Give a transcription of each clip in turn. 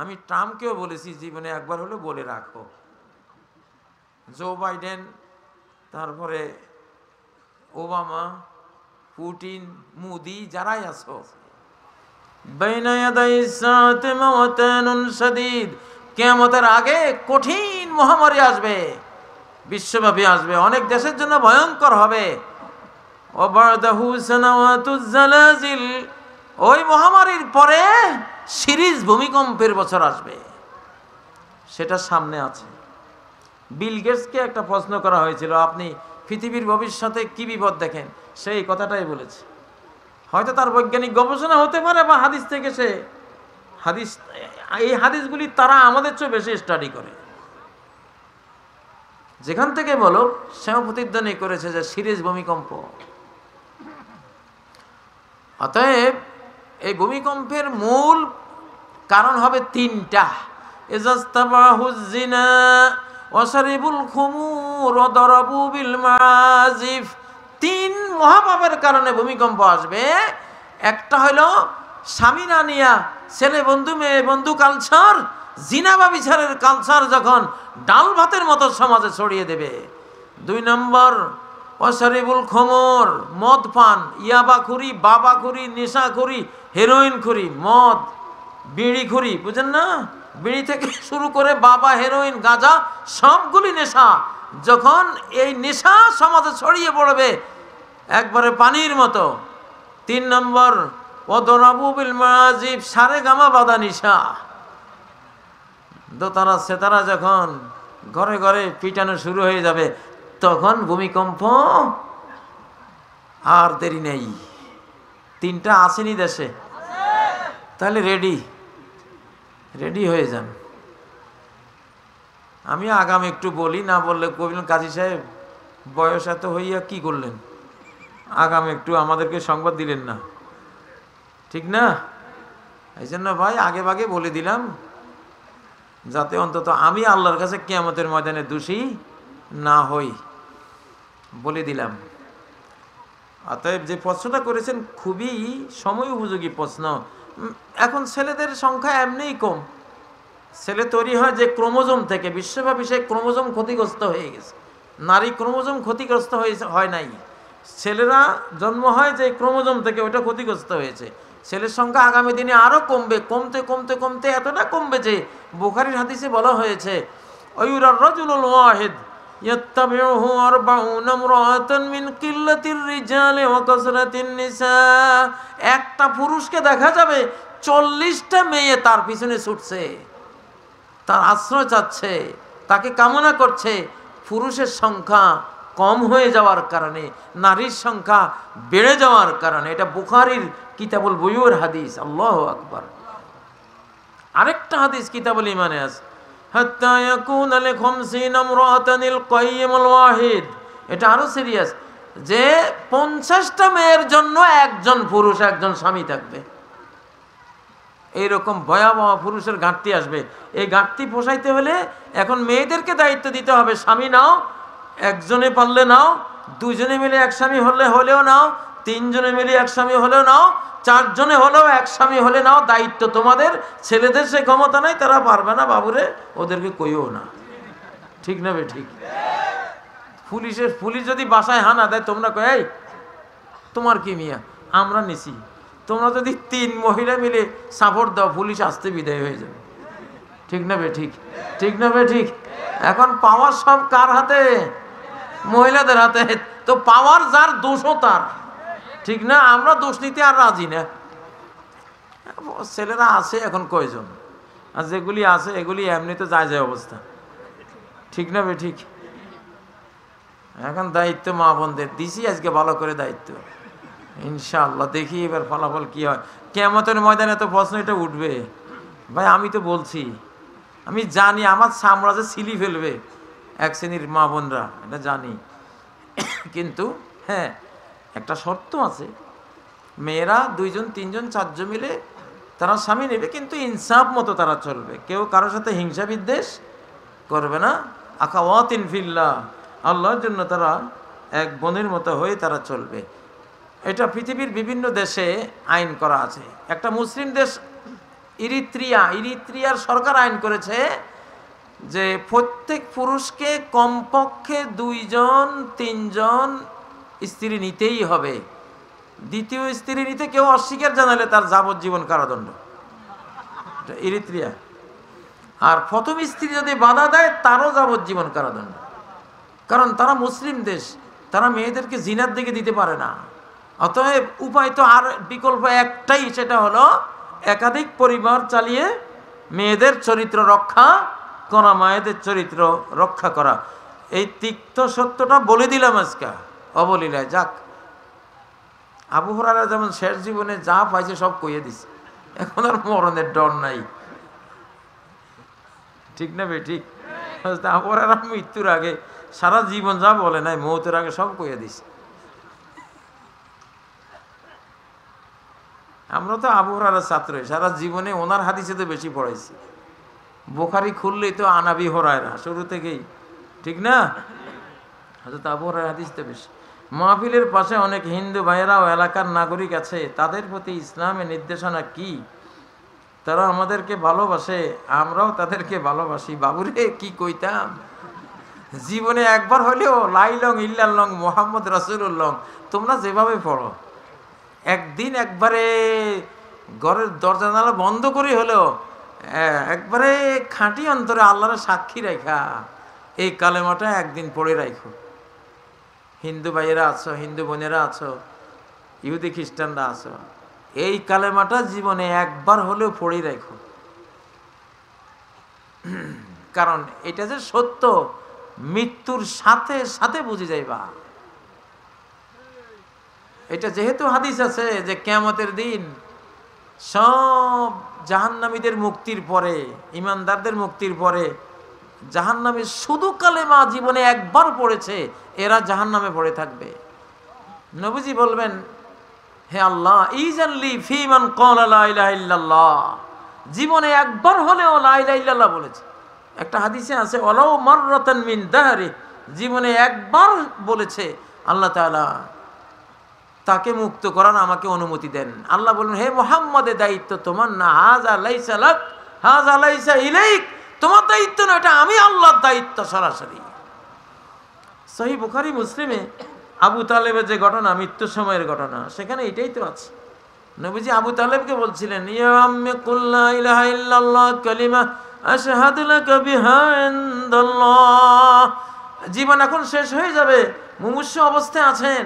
আমি ট্রাম্পকেও বলেছি জীবনে একবার হলে বলে রাখো জো বাইডেন তারপরে ওবামা পুটিন মুদি যারাই আছো কেমতের আগে কঠিন মহামারী আসবে বিশ্বব্যাপী আসবে অনেক দেশের জন্য ভয়ঙ্কর হবে ওই মহামারীর পরে সিরিজ ভূমিকম্পের বছর আসবে সেটা সামনে আছে বিল গেটসকে একটা প্রশ্ন করা হয়েছিল আপনি পৃথিবীর ভবিষ্যতে কি বিপদ দেখেন সেই কথাটাই বলেছে হয়তো তার বৈজ্ঞানিক গবেষণা হতে পারে বা হাদিস থেকে সে হাদিস এই হাদিসগুলি তারা আমাদের চেয়ে বেশি স্টাডি করে যেখান থেকে বলো সেও প্রতিদ্বন্দ্বী করেছে যে সিরিজ ভূমিকম্প অতএব এই ভূমিকম্পের মূল কারণ হবে তিনটা এজাস্তাবাহুজিনা অসারিবুল খুমুর দরবু বিল তিন মহাপাপের কারণে ভূমিকম্প আসবে একটা হলো স্বামী নানিয়া ছেলে বন্ধু মেয়ে বন্ধু কালচার জিনা বা বিচারের কালচার যখন ডাল ভাতের মতো সমাজে ছড়িয়ে দেবে দুই নম্বর অসরিবুল খমর মদ পান ইয়াবা খুরি বাবা খুরি নেশা খুরি হেরোইন খুরি মদ বিড়ি খুরি বুঝেন না বিড়ি থেকে শুরু করে বাবা হেরোইন গাঁজা সবগুলি নেশা যখন এই নেশা সমাজে ছড়িয়ে পড়বে একবারে পানির মতো তিন নম্বর অদরাবুবিল বিল মাজিব সারে গামা বাদা নিশা দোতারা সেতারা যখন ঘরে ঘরে পিটানো শুরু হয়ে যাবে তখন ভূমিকম্প আর দেরি নেই তিনটা আসেনি দেশে তাহলে রেডি রেডি হয়ে যান আমি আগাম একটু বলি না বললে কবিলেন কাজী সাহেব বয়স এত হইয়া কি করলেন আগাম একটু আমাদেরকে সংবাদ দিলেন না ঠিক না এই জন্য ভাই আগে ভাগে বলে দিলাম যাতে অন্তত আমি আল্লাহর কাছে কেমতের ময়দানে দোষী না হই বলে দিলাম অতএব যে প্রশ্নটা করেছেন খুবই সময় উপযোগী প্রশ্ন এখন ছেলেদের সংখ্যা এমনিই কম ছেলে তৈরি হয় যে ক্রোমোজোম থেকে বিশ্বব্যাপী সেই ক্রোমোজোম ক্ষতিগ্রস্ত হয়ে গেছে নারী ক্রোমোজোম ক্ষতিগ্রস্ত হয়েছে হয় নাই ছেলেরা জন্ম হয় যে ক্রোমোজোম থেকে ওটা ক্ষতিগ্রস্ত হয়েছে ছেলের সংখ্যা আগামী দিনে আরও কমবে কমতে কমতে কমতে এতটা কমবে যে বোখারির হাতিসে বলা হয়েছে অয়ুরার রজুল ওয়াহেদ يتبعه أربعون امرأة من قلة الرجال وكثرة النساء একটা পুরুষকে দেখা যাবে চল্লিশটা মেয়ে তার পিছনে ছুটছে তার আশ্রয় চাচ্ছে তাকে কামনা করছে পুরুষের সংখ্যা কম হয়ে যাওয়ার কারণে নারীর সংখ্যা বেড়ে যাওয়ার কারণে এটা বুখারির কিতাবুল বইয়ের হাদিস আল্লাহ আকবর আরেকটা হাদিস কিতাবুল ইমানে আছে হাত্তা ইয়াকুন আলে খমসিন আমরাতানিল কাইয়িম আল ওয়াহিদ এটা আরো সিরিয়াস যে পঞ্চাশটা মেয়ের জন্য একজন পুরুষ একজন স্বামী থাকবে এইরকম ভয়াবহ পুরুষের ঘাটতি আসবে এই ঘাটতি পোষাইতে হলে এখন মেয়েদেরকে দায়িত্ব দিতে হবে স্বামী নাও একজনে পারলে নাও দুজনে মিলে এক স্বামী হলে হলেও নাও তিনজনে মিলে এক স্বামী হলে নাও চারজনে হলেও এক স্বামী হলে নাও দায়িত্ব তোমাদের ছেলেদের সে ক্ষমতা নাই তারা পারবে না বাবুরে ওদেরকে কইও না ঠিক না ঠিক পুলিশের পুলিশ যদি বাসায় হানা দেয় তোমরা কয় তোমার কি মিয়া আমরা নিছি তোমরা যদি তিন মহিলা মিলে সাপোর্ট দাও পুলিশ আসতে বিদায় হয়ে যাবে ঠিক না বে ঠিক ঠিক না ঠিক এখন পাওয়ার সব কার হাতে মহিলাদের হাতে তো পাওয়ার যার দোষও তার ঠিক না আমরা দোষ নিতে আর রাজি না ছেলেরা আছে এখন কয়জন আর যেগুলি আছে এগুলি এমনিতে যায় যায় অবস্থা ঠিক না বে ঠিক এখন দায়িত্ব মা বোনদের দিছি আজকে ভালো করে দায়িত্ব ইনশাআল্লাহ দেখি এবার ফলাফল কি হয় কেমতের ময়দানে তো প্রশ্ন এটা উঠবে ভাই আমি তো বলছি আমি জানি আমার সাম্রাজ্যে সিলি ফেলবে এক শ্রেণীর মা বোনরা এটা জানি কিন্তু হ্যাঁ একটা শর্ত আছে মেয়েরা দুইজন তিনজন চারজন মিলে তারা স্বামী নেবে কিন্তু ইনসাফ মতো তারা চলবে কেউ কারোর সাথে হিংসা বিদ্বেষ করবে না ওয়াত ইনফিল্লা আল্লাহর জন্য তারা এক বোনের মতো হয়ে তারা চলবে এটা পৃথিবীর বিভিন্ন দেশে আইন করা আছে একটা মুসলিম দেশ ইরিত্রিয়া ইরিত্রিয়ার সরকার আইন করেছে যে প্রত্যেক পুরুষকে কমপক্ষে দুইজন তিনজন স্ত্রী নিতেই হবে দ্বিতীয় স্ত্রী নিতে কেউ অস্বীকার জানালে তার যাবজ্জীবন কারাদণ্ড ইরিত্রিয়া আর প্রথম স্ত্রী যদি বাধা দেয় তারও যাবজ্জীবন কারাদণ্ড কারণ তারা মুসলিম দেশ তারা মেয়েদেরকে জিনার দিকে দিতে পারে না অতএব উপায় তো আর বিকল্প একটাই সেটা হলো একাধিক পরিবার চালিয়ে মেয়েদের চরিত্র রক্ষা করা মায়েদের চরিত্র রক্ষা করা এই তিক্ত সত্যটা বলে দিলাম আজকে অবলীলায় যাক আবু হরারা যেমন শেষ জীবনে যা পাইছে সব কইয়ে দিছে এখন আর মরণের ডর নাই ঠিক না ভাই ঠিক আবু হরারা মৃত্যুর আগে সারা জীবন যা বলে নাই মৌতের আগে সব কইয়ে দিছে আমরা তো আবু হরারা ছাত্র সারা জীবনে ওনার হাদিসে তো বেশি পড়াইছি বোখারি খুললেই তো আনাবি হরায় না শুরু থেকেই ঠিক না হয়তো আবু হরার হাদিস তো বেশি মাহফিলের পাশে অনেক হিন্দু ভাইয়েরাও এলাকার নাগরিক আছে তাদের প্রতি ইসলামের নির্দেশনা কি তারা আমাদেরকে ভালোবাসে আমরাও তাদেরকে ভালোবাসি বাবুরে কি কইতাম জীবনে একবার হলেও লাই লং ইল্লাল লং মোহাম্মদ লং তোমরা যেভাবে পড়ো একদিন একবারে ঘরের দরজা নালা বন্ধ করে হলেও হ্যাঁ, একবারে খাঁটি অন্তরে আল্লাহর সাক্ষী রেখা এই কালেমাটা একদিন পড়ে রাখো হিন্দু ভাইয়েরা আছো হিন্দু বোনেরা আছো ইহুদি খ্রিস্টানরা আছো এই কালেমাটা জীবনে একবার হলেও পড়ে দেখো কারণ এটা যে সত্য মৃত্যুর সাথে সাথে বুঝে যাইবা এটা যেহেতু হাদিস আছে যে কেমতের দিন সব জাহান্নামীদের মুক্তির পরে ইমানদারদের মুক্তির পরে জাহান নামে শুধু কালেমা জীবনে একবার পড়েছে এরা জাহান নামে পড়ে থাকবে নবুজি বলবেন হে আল্লাহ ইজাল্লি ফিমান জীবনে একবার হলেও লাইলাহ বলেছে একটা হাদিসে আছে অলাউ রতন মিন দাহারি জীবনে একবার বলেছে আল্লাহ তালা তাকে মুক্ত করার আমাকে অনুমতি দেন আল্লাহ বলুন হে মোহাম্মদের দায়িত্ব তোমার না হাজ আলাইসালাক হাজ আলাইসা ইলাইক তোমার দায়িত্ব না এটা আমি আল্লাহর দায়িত্ব সরাসরি সহি বুখারি মুসলিমে আবু তালেবের যে ঘটনা মৃত্যু সময়ের ঘটনা সেখানে এটাই তো আছে নবীজি আবু তালেবকে বলছিলেন জীবন এখন শেষ হয়ে যাবে মুমুষ্য অবস্থায় আছেন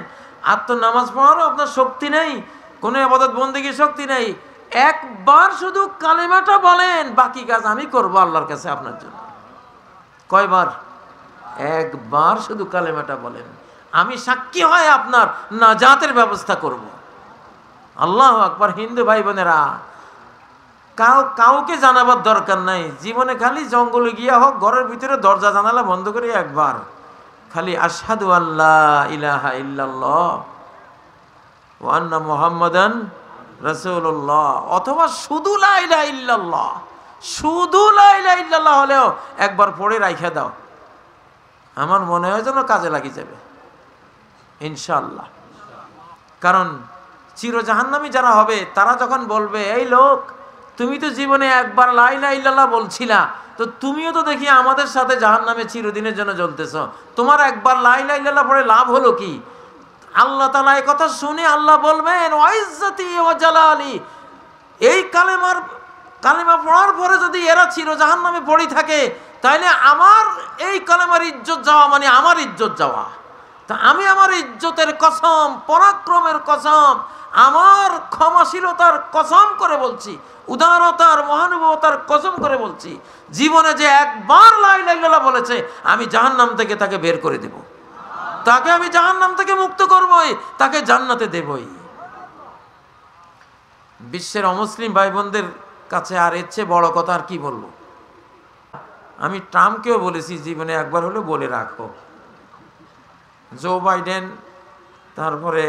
আর তো নামাজ পড়ারও আপনার শক্তি নেই কোনো আবাদত বন্দীকে শক্তি নেই একবার শুধু কালেমাটা বলেন বাকি কাজ আমি করবো আল্লাহর কাছে আপনার জন্য কয়বার একবার শুধু কালেমাটা বলেন আমি সাক্ষী হয় আপনার নাজাতের ব্যবস্থা করব। আল্লাহ একবার হিন্দু ভাই বোনেরা কাউ কাউকে জানাবার দরকার নাই জীবনে খালি জঙ্গলে গিয়া হোক ঘরের ভিতরে দরজা জানালা বন্ধ করি একবার খালি আসাদু আল্লাহ ইলাহা ইল্লাল্লাহ ওয়ান্না মোহাম্মদন রসুল্লাহ অথবা শুধু লাইলা ইল্লাল্লাহ শুধু লাইলা ইল্লাল্লাহ হলেও একবার পড়ে রাইখে দাও আমার মনে হয় যেন কাজে লাগি যাবে ইনশাল্লাহ কারণ চিরজাহান্নামি যারা হবে তারা যখন বলবে এই লোক তুমি তো জীবনে একবার লাইলা ইল্লাল্লাহ বলছিলা তো তুমিও তো দেখি আমাদের সাথে জাহান্নামে চিরদিনের জন্য জ্বলতেছ তোমার একবার লাইলা ইল্লাল্লাহ পড়ে লাভ হলো কি আল্লাহ তালা কথা শুনে আল্লাহ বলবেন ওয়াইজাতি ও জালালি এই কালেমার কালেমা পড়ার পরে যদি এরা ছিল জাহান নামে পড়ি থাকে তাইলে আমার এই কালেমার ইজ্জত যাওয়া মানে আমার ইজ্জত যাওয়া তা আমি আমার ইজ্জতের কসম পরাক্রমের কসম আমার ক্ষমাশীলতার কসম করে বলছি উদারতার মহানুভবতার কসম করে বলছি জীবনে যে একবার লাই লাইলা বলেছে আমি জাহান্নাম থেকে তাকে বের করে দেবো তাকে আমি নাম থেকে মুক্ত করবই তাকে জান্নাতে দেবই বিশ্বের অমুসলিম ভাই বোনদের কাছে আর এর চেয়ে বড় কথা আর কি বলবো আমি ট্রাম্পকেও বলেছি জীবনে একবার হলে বলে রাখো জো বাইডেন তারপরে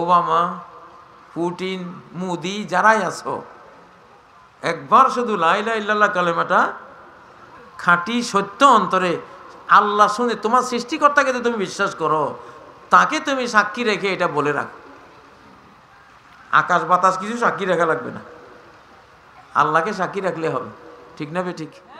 ওবামা পুটিন মুদি যারাই আছো একবার শুধু লাইলা ইল্লাল্লাহ কালেমাটা খাঁটি সত্য অন্তরে আল্লাহ শুনে তোমার সৃষ্টিকর্তাকে তো তুমি বিশ্বাস করো তাকে তুমি সাক্ষী রেখে এটা বলে রাখো আকাশ বাতাস কিছু সাক্ষী রাখা লাগবে না আল্লাহকে সাক্ষী রাখলে হবে ঠিক না বে ঠিক